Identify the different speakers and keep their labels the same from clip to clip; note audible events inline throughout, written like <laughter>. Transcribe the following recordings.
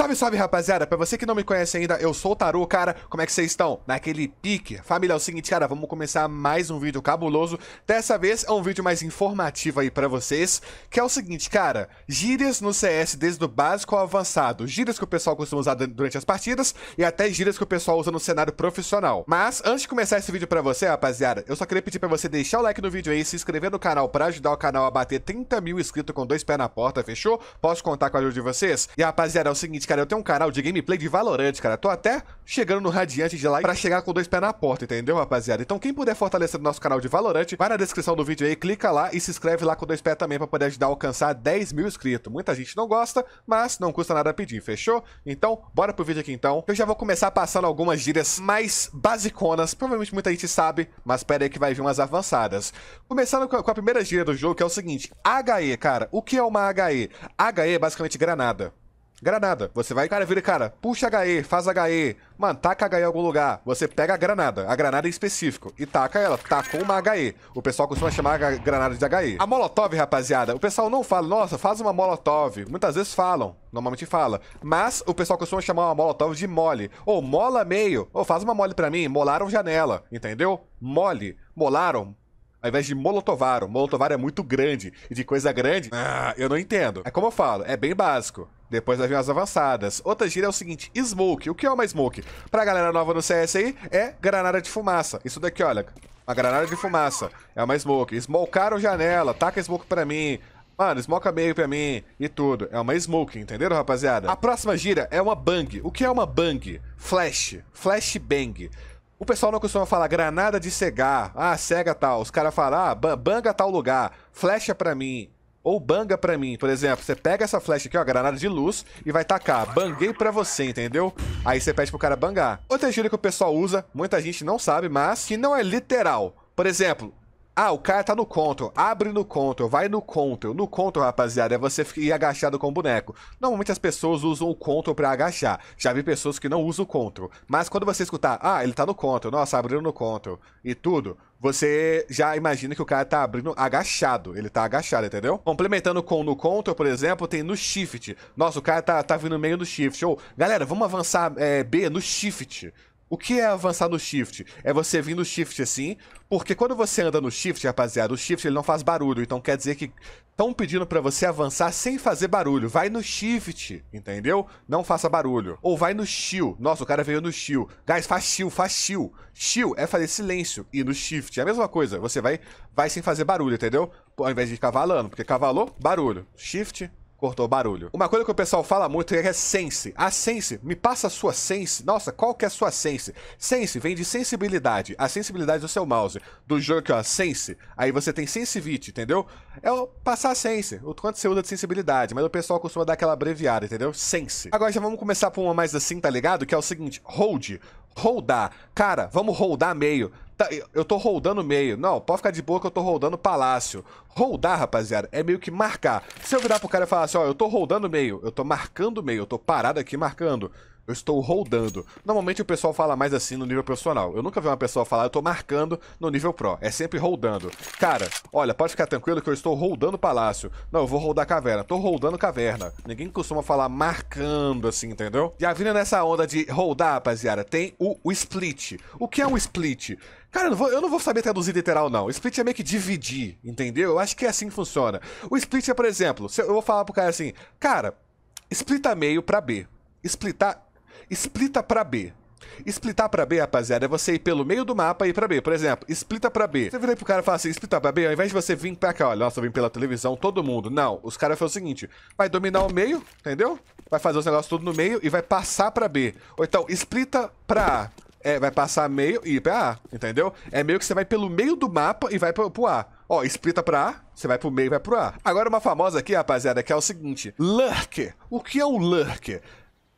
Speaker 1: Salve, salve, rapaziada! Pra você que não me conhece ainda, eu sou o Taru, cara. Como é que vocês estão? Naquele pique? Família, é o seguinte, cara, vamos começar mais um vídeo cabuloso. Dessa vez é um vídeo mais informativo aí pra vocês, que é o seguinte, cara. Gírias no CS desde o básico ao avançado. Gírias que o pessoal costuma usar durante as partidas e até gírias que o pessoal usa no cenário profissional. Mas, antes de começar esse vídeo pra você, rapaziada, eu só queria pedir pra você deixar o like no vídeo aí, se inscrever no canal pra ajudar o canal a bater 30 mil inscritos com dois pés na porta, fechou? Posso contar com a ajuda de vocês? E, rapaziada, é o seguinte, cara, eu tenho um canal de gameplay de Valorant, cara. Tô até chegando no Radiante de lá pra chegar com dois pés na porta, entendeu, rapaziada? Então quem puder fortalecer o nosso canal de Valorant, vai na descrição do vídeo aí, clica lá e se inscreve lá com dois pés também pra poder ajudar a alcançar 10 mil inscritos. Muita gente não gosta, mas não custa nada pedir, fechou? Então, bora pro vídeo aqui então. Eu já vou começar passando algumas gírias mais basiconas, provavelmente muita gente sabe, mas pera aí que vai vir umas avançadas. Começando com a primeira gíria do jogo, que é o seguinte, HE, cara, o que é uma HE? HE é basicamente granada. Granada. Você vai, cara, vira, cara, puxa HE, faz HE, mano, taca HE em algum lugar. Você pega a granada, a granada em específico, e taca ela, tacou tá uma HE. O pessoal costuma chamar a granada de HE. A molotov, rapaziada, o pessoal não fala, nossa, faz uma molotov. Muitas vezes falam, normalmente fala. Mas o pessoal costuma chamar uma molotov de mole. Ou mola meio, ou faz uma mole pra mim, molaram janela, entendeu? Mole, molaram, ao invés de molotovaram. Molotovar é muito grande. E de coisa grande, ah, eu não entendo. É como eu falo, é bem básico. Depois vai vir as avançadas. Outra gira é o seguinte: smoke. O que é uma smoke? Pra galera nova no CS aí, é granada de fumaça. Isso daqui, olha. Uma granada de fumaça. É uma smoke. Smokearam janela. Taca smoke pra mim. Mano, smoke meio pra mim e tudo. É uma smoke, entenderam, rapaziada? A próxima gira é uma bang. O que é uma bang? Flash. Flash bang. O pessoal não costuma falar granada de cegar. Ah, cega tal. Os caras falam, ah, banga tal lugar. Flecha pra mim ou banga pra mim, por exemplo, você pega essa flecha aqui, ó, granada de luz, e vai tacar. Banguei pra você, entendeu? Aí você pede pro cara bangar. Outra gíria que o pessoal usa, muita gente não sabe, mas que não é literal. Por exemplo, ah, o cara tá no control, abre no control, vai no control. No control, rapaziada, é você ir agachado com o boneco. Normalmente as pessoas usam o control pra agachar. Já vi pessoas que não usam o control. Mas quando você escutar, ah, ele tá no control, nossa, abriu no control e tudo, você já imagina que o cara tá abrindo agachado. Ele tá agachado, entendeu? Complementando com no Ctrl, por exemplo, tem no Shift. Nossa, o cara tá, tá vindo meio no Shift. Ou, galera, vamos avançar é, B no Shift. O que é avançar no shift? É você vir no shift assim, porque quando você anda no shift, rapaziada, o shift ele não faz barulho, então quer dizer que estão pedindo para você avançar sem fazer barulho. Vai no shift, entendeu? Não faça barulho. Ou vai no chill. Nossa, o cara veio no chill. Guys, faz chill, faz chill. é fazer silêncio e no shift é a mesma coisa. Você vai vai sem fazer barulho, entendeu? Ao invés de cavalando, porque cavalou, barulho. Shift, Cortou barulho. Uma coisa que o pessoal fala muito é, é sense. A sense, me passa a sua sense. Nossa, qual que é a sua sense? Sense vem de sensibilidade. A sensibilidade do seu mouse. Do jogo é ó, sense. Aí você tem sensivite, entendeu? É o passar a sense. O quanto você usa de sensibilidade. Mas o pessoal costuma dar aquela abreviada, entendeu? Sense. Agora já vamos começar por uma mais assim, tá ligado? Que é o seguinte. Hold. Holdar. Cara, vamos holdar meio. Tá, eu tô roldando meio. Não, pode ficar de boa que eu tô roldando palácio. Roldar, rapaziada, é meio que marcar. Se eu virar pro cara e falar assim, ó, eu tô roldando meio, eu tô marcando meio, eu tô parado aqui marcando eu estou holdando. Normalmente o pessoal fala mais assim no nível profissional. Eu nunca vi uma pessoa falar, eu tô marcando no nível pro. É sempre holdando. Cara, olha, pode ficar tranquilo que eu estou holdando palácio. Não, eu vou holdar caverna. Tô holdando caverna. Ninguém costuma falar marcando assim, entendeu? E a vida nessa onda de holdar, rapaziada, tem o, o split. O que é um split? Cara, eu não, vou, eu não, vou, saber traduzir literal, não. Split é meio que dividir, entendeu? Eu acho que é assim que funciona. O split é, por exemplo, eu vou falar pro cara assim, cara, splita meio pra B. Splitar Splita para B. Splitar pra B, rapaziada, é você ir pelo meio do mapa e ir pra B. Por exemplo, splita pra B. Você vira aí pro cara e fala assim, splitar pra B, ao invés de você vir pra cá, olha, nossa, eu vim pela televisão, todo mundo. Não, os caras fazem o seguinte, vai dominar o meio, entendeu? Vai fazer os negócios tudo no meio e vai passar pra B. Ou então, splita pra A. É, vai passar meio e ir pra A, entendeu? É meio que você vai pelo meio do mapa e vai pro, pro A. Ó, splita pra A, você vai pro meio e vai pro A. Agora uma famosa aqui, rapaziada, que é o seguinte. Lurker. O que é um lurker?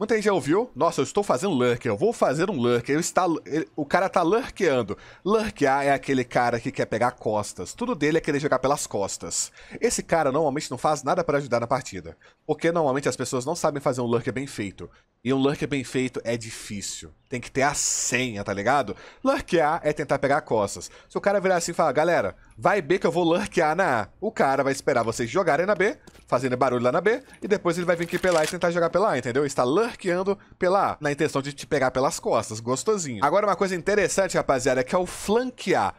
Speaker 1: Muita gente já ouviu? Nossa, eu estou fazendo lurker, eu vou fazer um lurker. Eu está, ele, o cara tá lurkeando. Lurkear é aquele cara que quer pegar costas. Tudo dele é querer jogar pelas costas. Esse cara normalmente não faz nada para ajudar na partida. Porque normalmente as pessoas não sabem fazer um lurker bem feito. E um lurker bem feito é difícil. Tem que ter a senha, tá ligado? Lurkear é tentar pegar costas. Se o cara virar assim e falar, galera, Vai B que eu vou lurkear na A. O cara vai esperar vocês jogarem na B, fazendo barulho lá na B, e depois ele vai vir aqui pela A e tentar jogar pela A, entendeu? Está lurkeando pela A, na intenção de te pegar pelas costas, gostosinho. Agora, uma coisa interessante, rapaziada, é que é o flanquear.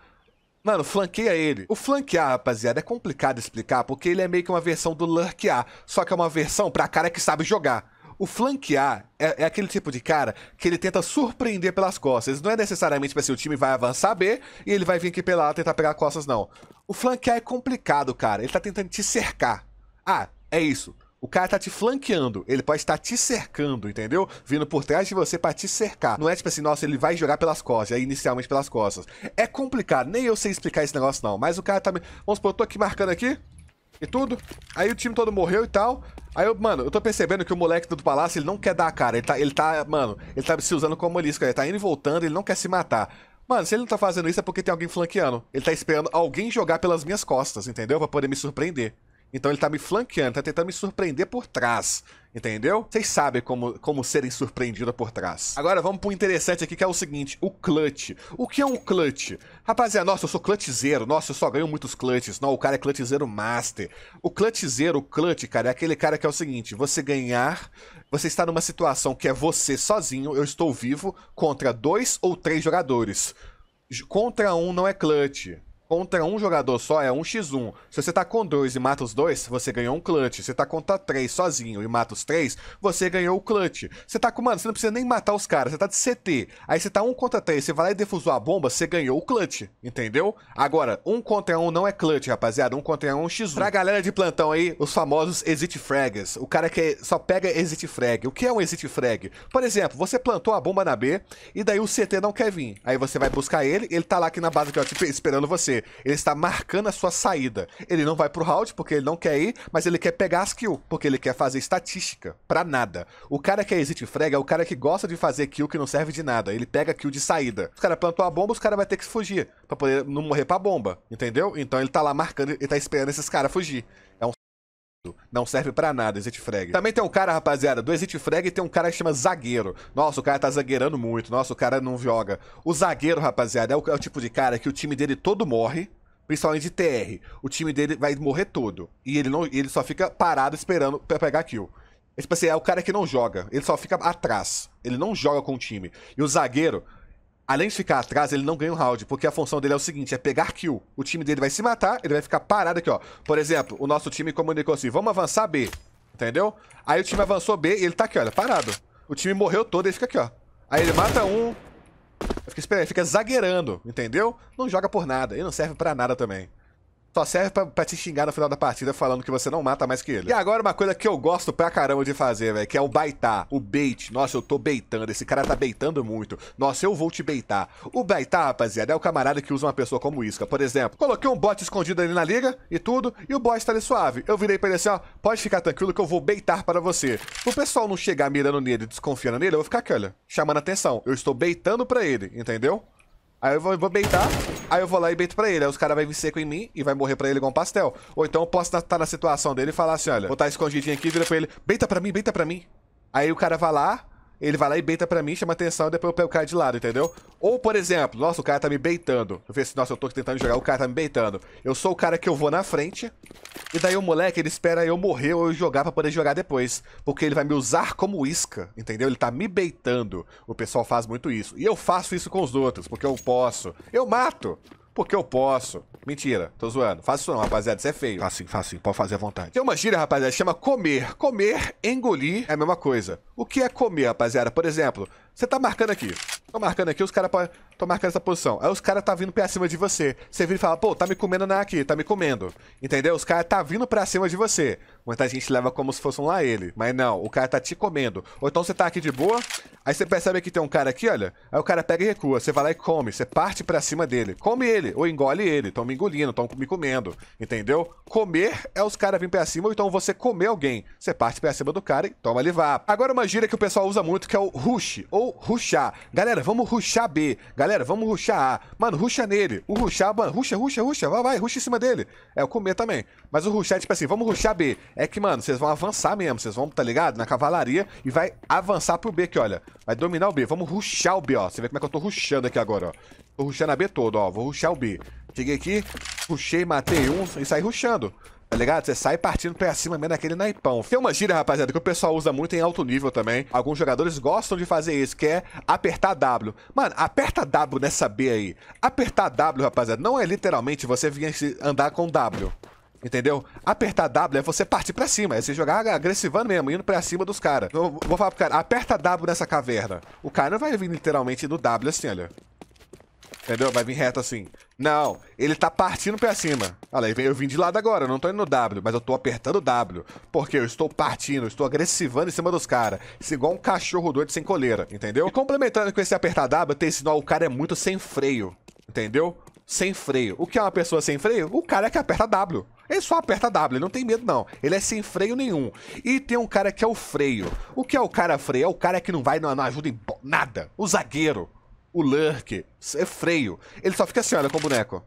Speaker 1: Mano, flanqueia ele. O flanquear, rapaziada, é complicado explicar, porque ele é meio que uma versão do lurkear, só que é uma versão pra cara que sabe jogar. O flanquear é, é, aquele tipo de cara que ele tenta surpreender pelas costas. Não é necessariamente para se assim, o time vai avançar B e ele vai vir aqui pela A tentar pegar costas, não. O flanquear é complicado, cara. Ele tá tentando te cercar. Ah, é isso. O cara tá te flanqueando, ele pode estar te cercando, entendeu? Vindo por trás de você para te cercar. Não é tipo assim, nossa, ele vai jogar pelas costas, inicialmente pelas costas. É complicado, nem eu sei explicar esse negócio não, mas o cara tá me... Vamos supor, eu tô aqui marcando aqui, e tudo. Aí o time todo morreu e tal. Aí, eu, mano, eu tô percebendo que o moleque do palácio, ele não quer dar a cara. Ele tá, ele tá mano, ele tá se usando como isca. Ele tá indo e voltando, ele não quer se matar. Mano, se ele não tá fazendo isso é porque tem alguém flanqueando. Ele tá esperando alguém jogar pelas minhas costas, entendeu? Pra poder me surpreender. Então ele tá me flanqueando, tá tentando me surpreender por trás. Entendeu? Vocês sabem como, como serem surpreendidos por trás. Agora vamos pro interessante aqui, que é o seguinte: o clutch. O que é um clutch? Rapaziada, nossa, eu sou clutchzeiro. Nossa, eu só ganho muitos clutches. Não, o cara é clutchzeiro master. O clutchzeiro, o clutch, cara, é aquele cara que é o seguinte: você ganhar, você está numa situação que é você sozinho, eu estou vivo, contra dois ou três jogadores. Contra um não é clutch contra um jogador só é um x 1 Se você tá com dois e mata os dois, você ganhou um clutch. Se você tá contra tá três sozinho e mata os três, você ganhou o clutch. Você tá com, mano, você não precisa nem matar os caras, você tá de CT. Aí você tá um contra três, você vai lá e defusou a bomba, você ganhou o clutch, entendeu? Agora, um contra um não é clutch, rapaziada. Um contra um é um x 1 Pra galera de plantão aí, os famosos exit frags. O cara que só pega exit frag. O que é um exit frag? Por exemplo, você plantou a bomba na B e daí o CT não quer vir. Aí você vai buscar ele, ele tá lá aqui na base aqui, ó, esperando você. Ele está marcando a sua saída. Ele não vai pro round porque ele não quer ir, mas ele quer pegar as kills, porque ele quer fazer estatística, pra nada. O cara que é exit frag é o cara que gosta de fazer kill que não serve de nada. Ele pega kill de saída. Os cara plantou a bomba, os cara vai ter que fugir, pra poder não morrer pra bomba, entendeu? Então ele tá lá marcando, ele tá esperando esses caras fugir. Não serve para nada, exit frag. Também tem um cara, rapaziada, do exit frag tem um cara que chama zagueiro. Nossa, o cara tá zagueirando muito. Nossa, o cara não joga. O zagueiro, rapaziada, é o, é o tipo de cara que o time dele todo morre. Principalmente de TR. O time dele vai morrer todo. E ele, não, ele só fica parado esperando pra pegar kill. Esse tipo assim, é o cara que não joga. Ele só fica atrás. Ele não joga com o time. E o zagueiro, além de ficar atrás, ele não ganha um round, porque a função dele é o seguinte, é pegar kill. O time dele vai se matar, ele vai ficar parado aqui, ó. Por exemplo, o nosso time comunicou assim, vamos avançar B, entendeu? Aí o time avançou B e ele tá aqui, olha, parado. O time morreu todo, ele fica aqui, ó. Aí ele mata um, fica, fica zagueirando, entendeu? Não joga por nada e não serve pra nada também. Só serve pra, pra, te xingar no final da partida falando que você não mata mais que ele. E agora uma coisa que eu gosto pra caramba de fazer, velho, que é o baitar, o bait. Nossa, eu tô beitando, esse cara tá beitando muito. Nossa, eu vou te beitar. O baitar, rapaziada, é o camarada que usa uma pessoa como isca. Por exemplo, coloquei um bot escondido ali na liga e tudo, e o bot tá ali suave. Eu virei pra ele assim, ó, pode ficar tranquilo que eu vou beitar para você. O pessoal não chegar mirando nele, desconfiando nele, eu vou ficar aqui, olha, chamando atenção. Eu estou beitando pra ele, entendeu? Aí eu vou, vou beitar, aí eu vou lá e beito pra ele. Aí os caras vão vir seco em mim e vai morrer pra ele igual um pastel. Ou então eu posso estar tá na situação dele e falar assim, olha, vou estar tá escondidinho aqui, vira pra ele, beita pra mim, beita pra mim. Aí o cara vai lá, ele vai lá e beita pra mim, chama atenção e depois eu pego o cara de lado, entendeu? Ou, por exemplo, nossa, o cara tá me beitando. Eu vejo assim, nossa, eu tô tentando jogar, o cara tá me beitando. Eu sou o cara que eu vou na frente, e daí o moleque, ele espera eu morrer ou eu jogar pra poder jogar depois. Porque ele vai me usar como isca, entendeu? Ele tá me beitando. O pessoal faz muito isso. E eu faço isso com os outros, porque eu posso. Eu mato! Porque eu posso. Mentira, tô zoando. Faça isso não, rapaziada, isso é feio. Faz sim, faz sim, pode fazer à vontade. Tem uma gíria, rapaziada, chama comer. Comer, engolir é a mesma coisa. O que é comer, rapaziada? Por exemplo, você tá marcando aqui. Tô marcando aqui, os caras podem tô marcando essa posição. Aí os caras tá vindo pra cima de você. Você vira e fala, pô, tá me comendo na aqui, tá me comendo. Entendeu? Os caras tá vindo pra cima de você. Muita gente leva como se fosse um lá ele. Mas não, o cara tá te comendo. Ou então você tá aqui de boa, aí você percebe que tem um cara aqui, olha. Aí o cara pega e recua. Você vai lá e come. Você parte pra cima dele. Come ele, ou engole ele. Tão me engolindo, tão me comendo. Entendeu? Comer é os caras vindo pra cima, ou então você comer alguém. Você parte pra cima do cara e toma ele vá. Agora uma gíria que o pessoal usa muito que é o rush, ou rushar. Galera, vamos rushar B. Galera, Galera, vamos ruxar A. Mano, ruxa nele. O ruxar, mano, ruxa, ruxa, ruxa. Vai, vai, ruxa em cima dele. É, o comer também. Mas o ruxar é tipo assim, vamos ruxar B. É que, mano, vocês vão avançar mesmo. Vocês vão, tá ligado? Na cavalaria e vai avançar pro B aqui, olha. Vai dominar o B. Vamos ruxar o B, ó. Você vê como é que eu tô ruxando aqui agora, ó. Tô ruxando a B todo, ó. Vou ruxar o B. Cheguei aqui, ruxei, matei um e saí ruxando tá ligado? Você sai partindo pra cima mesmo naquele naipão. Tem uma gíria, rapaziada, que o pessoal usa muito em alto nível também. Alguns jogadores gostam de fazer isso, que é apertar W. Mano, aperta W nessa B aí. Apertar W, rapaziada, não é literalmente você vir andar com W. Entendeu? Apertar W é você partir pra cima, é você jogar agressivando mesmo, indo pra cima dos caras. vou falar pro cara, aperta W nessa caverna. O cara não vai vir literalmente no W assim, olha. Entendeu? Vai vir reto assim. Não, ele tá partindo pra cima. Olha lá, eu vim de lado agora, eu não tô indo no W, mas eu tô apertando W. Porque eu estou partindo, eu estou agressivando em cima dos caras. Isso é igual um cachorro doido sem coleira, entendeu? E complementando com esse apertar W, tem sinal, o cara é muito sem freio, entendeu? Sem freio. O que é uma pessoa sem freio? O cara é que aperta W. Ele só aperta W, ele não tem medo não. Ele é sem freio nenhum. E tem um cara que é o freio. O que é o cara freio? É o cara que não vai, não, não ajuda em nada. O zagueiro. O Lurk é freio. Ele só fica assim, olha, com o boneco.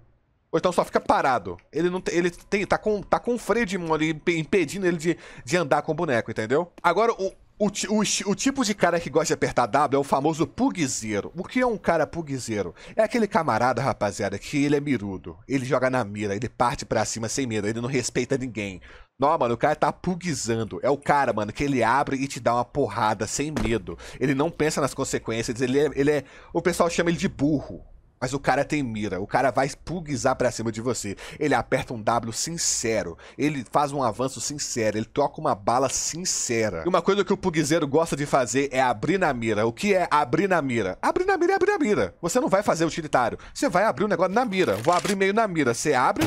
Speaker 1: Ou então só fica parado. Ele não ele tem, tá, com, tá com um freio de mão ali, impedindo ele de, de andar com o boneco, entendeu? Agora, o, o, o, o, tipo de cara que gosta de apertar W é o famoso pugzeiro. O que é um cara pugzeiro? É aquele camarada, rapaziada, que ele é mirudo. Ele joga na mira, ele parte para cima sem medo, ele não respeita ninguém. Não, mano, o cara tá pugizando. É o cara, mano, que ele abre e te dá uma porrada sem medo. Ele não pensa nas consequências. Ele é. Ele é o pessoal chama ele de burro. Mas o cara tem mira, o cara vai pugizar pra cima de você. Ele aperta um W sincero, ele faz um avanço sincero, ele toca uma bala sincera. E uma coisa que o pugizeiro gosta de fazer é abrir na mira. O que é abrir na mira? Abrir na mira é abrir na mira. Você não vai fazer utilitário, você vai abrir o um negócio na mira. Vou abrir meio na mira. Você abre,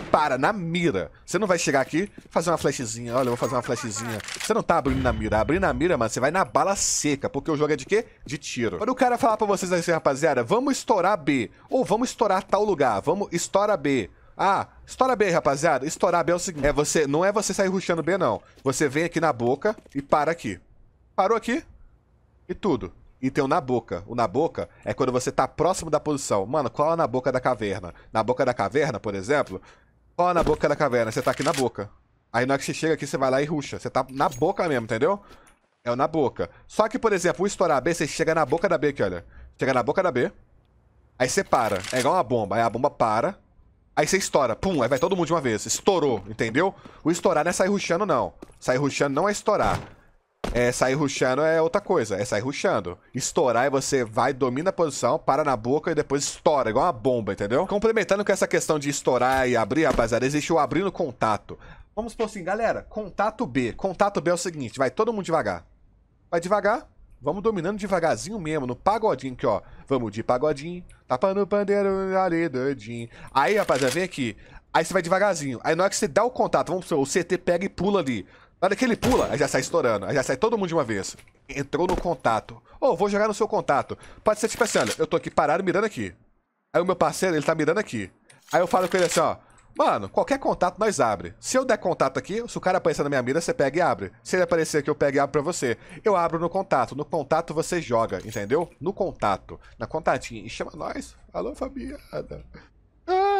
Speaker 1: para na mira. Você não vai chegar aqui fazer uma flashzinha. Olha, eu vou fazer uma flashzinha. Você não tá abrindo na mira. Abrindo na mira, mano, você vai na bala seca. Porque o jogo é de quê? De tiro. Quando o cara falar pra vocês assim, rapaziada, vamos estourar B. Ou vamos estourar tal lugar. Vamos estourar B. Ah, estoura B, rapaziada. Estourar B é o seguinte. É você, não é você sair ruxando B, não. Você vem aqui na boca e para aqui. Parou aqui e tudo e tem o na boca. O na boca é quando você tá próximo da posição. Mano, cola na boca da caverna. Na boca da caverna, por exemplo, Ó, na boca da caverna, você tá aqui na boca. Aí na hora que você chega aqui, você vai lá e ruxa. Você tá na boca mesmo, entendeu? É o na boca. Só que, por exemplo, o estourar B, você chega na boca da B aqui, olha. Chega na boca da B. Aí você para. É igual uma bomba. Aí a bomba para. Aí você estoura. Pum, aí vai todo mundo de uma vez. Estourou, entendeu? O estourar não é sair ruxando, não. Sair ruxando não é estourar. É, sair ruxando é outra coisa, é sair ruxando. Estourar é você vai, domina a posição, para na boca e depois estoura, igual uma bomba, entendeu? Complementando com essa questão de estourar e abrir, rapaziada, existe o abrir no contato. Vamos por assim, galera, contato B. Contato B é o seguinte, vai todo mundo devagar. Vai devagar, vamos dominando devagarzinho mesmo, no pagodinho aqui, ó. Vamos de pagodinho, tapando o pandeiro, ali, doidinho. Aí, rapaziada, vem aqui. Aí você vai devagarzinho. Aí na hora que você dá o contato, vamos supor, o CT pega e pula ali. Na hora que ele pula, aí já sai estourando. Aí já sai todo mundo de uma vez. Entrou no contato. Ô, oh, vou jogar no seu contato. Pode ser tipo assim, olha, eu tô aqui parado mirando aqui. Aí o meu parceiro, ele tá mirando aqui. Aí eu falo com ele assim, ó. Mano, qualquer contato nós abre. Se eu der contato aqui, se o cara aparecer na minha mira, você pega e abre. Se ele aparecer aqui, eu pego e abro pra você. Eu abro no contato. No contato você joga, entendeu? No contato. Na contatinha. E chama nós. Alô, Fabiana.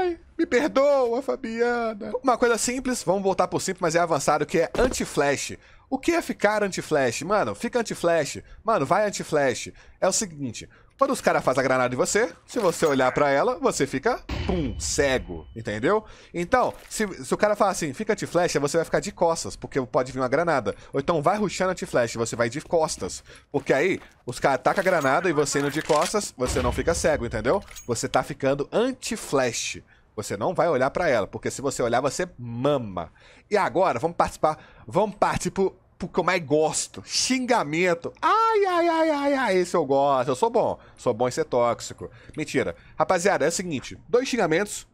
Speaker 1: Ai, me perdoa, Fabiana. Uma coisa simples, vamos voltar pro simples, mas é avançado, que é anti-flash. O que é ficar anti-flash? Mano, fica anti-flash. Mano, vai anti-flash. É o seguinte, quando os caras fazem a granada em você, se você olhar para ela, você fica, pum, cego, entendeu? Então, se, se o cara falar assim, fica de flecha, você vai ficar de costas, porque pode vir uma granada. Ou então vai ruxando de flecha, você vai de costas. Porque aí, os caras atacam a granada e você indo de costas, você não fica cego, entendeu? Você tá ficando anti-flash. Você não vai olhar para ela, porque se você olhar, você mama. E agora, vamos participar. Vamos partir pro que eu mais gosto. Xingamento. Ai, ai, ai, ai, ai, esse eu gosto. Eu sou bom. Sou bom em ser tóxico. Mentira. Rapaziada, é o seguinte: dois xingamentos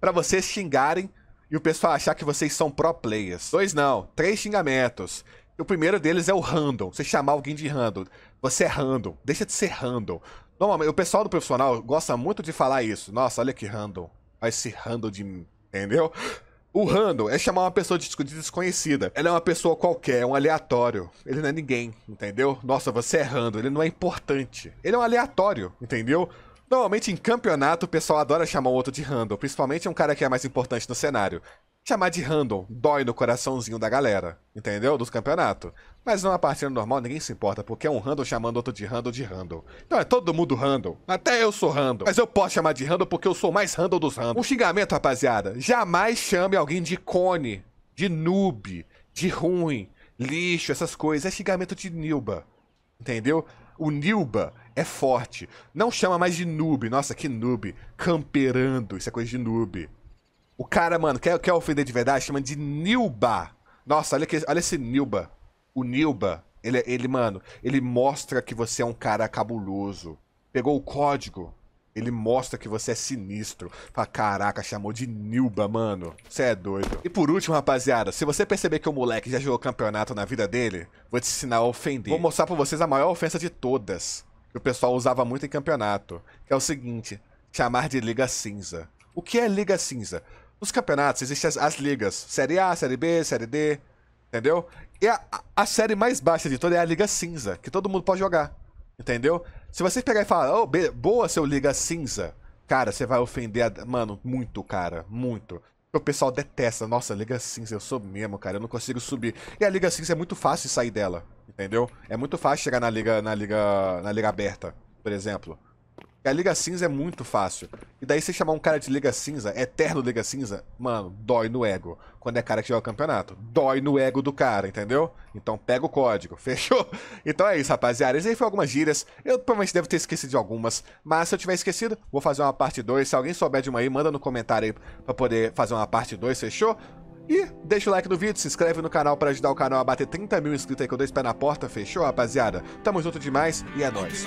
Speaker 1: para vocês xingarem e o pessoal achar que vocês são pro players. Dois não, três xingamentos. O primeiro deles é o random. Você chamar alguém de random. Você é random. Deixa de ser random. Normalmente, o pessoal do profissional gosta muito de falar isso. Nossa, olha que random. Olha esse random de. Entendeu? O random é chamar uma pessoa de desconhecida. Ela é uma pessoa qualquer, é um aleatório. Ele não é ninguém, entendeu? Nossa, você é random, ele não é importante. Ele é um aleatório, entendeu? Normalmente em campeonato o pessoal adora chamar o outro de random, principalmente um cara que é mais importante no cenário chamar de random dói no coraçãozinho da galera, entendeu? Dos campeonatos. Mas numa é partida normal ninguém se importa, porque é um random chamando outro de random de random. Então é todo mundo random. Até eu sou random. Mas eu posso chamar de random porque eu sou mais random dos random. Um xingamento, rapaziada. Jamais chame alguém de cone, de noob, de ruim, lixo, essas coisas. É xingamento de nilba, entendeu? O nilba é forte. Não chama mais de noob. Nossa, que noob. Camperando. Isso é coisa de noob. O cara, mano, quer, quer ofender de verdade? Chama de Nilba. Nossa, olha, que, olha esse Nilba. O Nilba, ele, ele, mano, ele mostra que você é um cara cabuloso. Pegou o código. Ele mostra que você é sinistro. Fala, caraca, chamou de Nilba, mano. Você é doido. E por último, rapaziada, se você perceber que o moleque já jogou campeonato na vida dele, vou te ensinar a ofender. Vou mostrar pra vocês a maior ofensa de todas. Que o pessoal usava muito em campeonato. Que é o seguinte, chamar de Liga Cinza. O que é Liga Cinza? Nos campeonatos existem as, as, ligas. Série A, Série B, Série D. Entendeu? E a, a, série mais baixa de toda é a Liga Cinza, que todo mundo pode jogar. Entendeu? Se você pegar e falar, oh, boa seu Liga Cinza, cara, você vai ofender a. Mano, muito, cara. Muito. O pessoal detesta. Nossa, Liga Cinza, eu sou mesmo, cara. Eu não consigo subir. E a Liga Cinza é muito fácil sair dela. Entendeu? É muito fácil chegar na Liga, na Liga, na Liga Aberta, por exemplo. E a Liga Cinza é muito fácil. E daí você chamar um cara de Liga Cinza, eterno Liga Cinza, mano, dói no ego. Quando é cara que joga campeonato, dói no ego do cara, entendeu? Então pega o código, <laughs> fechou? Então é isso, rapaziada. Isso aí foi algumas gírias. Eu provavelmente devo ter esquecido de algumas, mas se eu tiver esquecido, vou fazer uma parte 2. Se alguém souber de uma aí, manda no comentário aí pra poder fazer uma parte 2, fechou? E deixa o like no vídeo, se inscreve no canal para ajudar o canal a bater 30 mil inscritos aí que eu dou esse pé na porta, fechou, rapaziada? Tamo junto demais e é nóis.